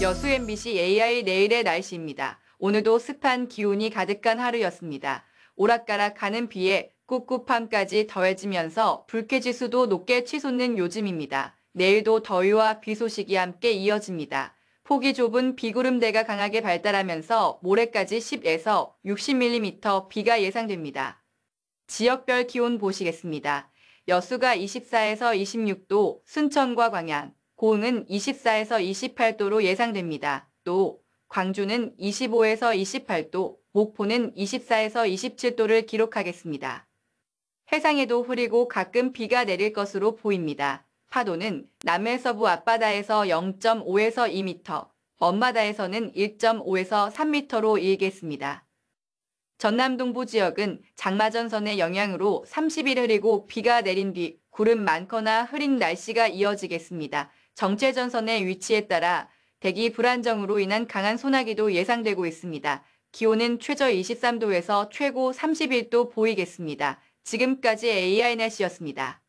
여수 MBC AI 내일의 날씨입니다. 오늘도 습한 기운이 가득한 하루였습니다. 오락가락하는 비에 꿉꿉함까지 더해지면서 불쾌지수도 높게 치솟는 요즘입니다. 내일도 더위와 비 소식이 함께 이어집니다. 폭이 좁은 비구름대가 강하게 발달하면서 모레까지 10에서 60mm 비가 예상됩니다. 지역별 기온 보시겠습니다. 여수가 24에서 26도, 순천과 광양, 고흥은 24에서 28도로 예상됩니다. 또 광주는 25에서 28도, 목포는 24에서 27도를 기록하겠습니다. 해상에도 흐리고 가끔 비가 내릴 것으로 보입니다. 파도는 남해서부 앞바다에서 0.5에서 2m, 먼바다에서는 1.5에서 3m로 일겠습니다. 전남 동부 지역은 장마전선의 영향으로 30일 흐리고 비가 내린 뒤 구름 많거나 흐린 날씨가 이어지겠습니다. 정체전선의 위치에 따라 대기 불안정으로 인한 강한 소나기도 예상되고 있습니다. 기온은 최저 23도에서 최고 31도 보이겠습니다. 지금까지 AI날씨였습니다.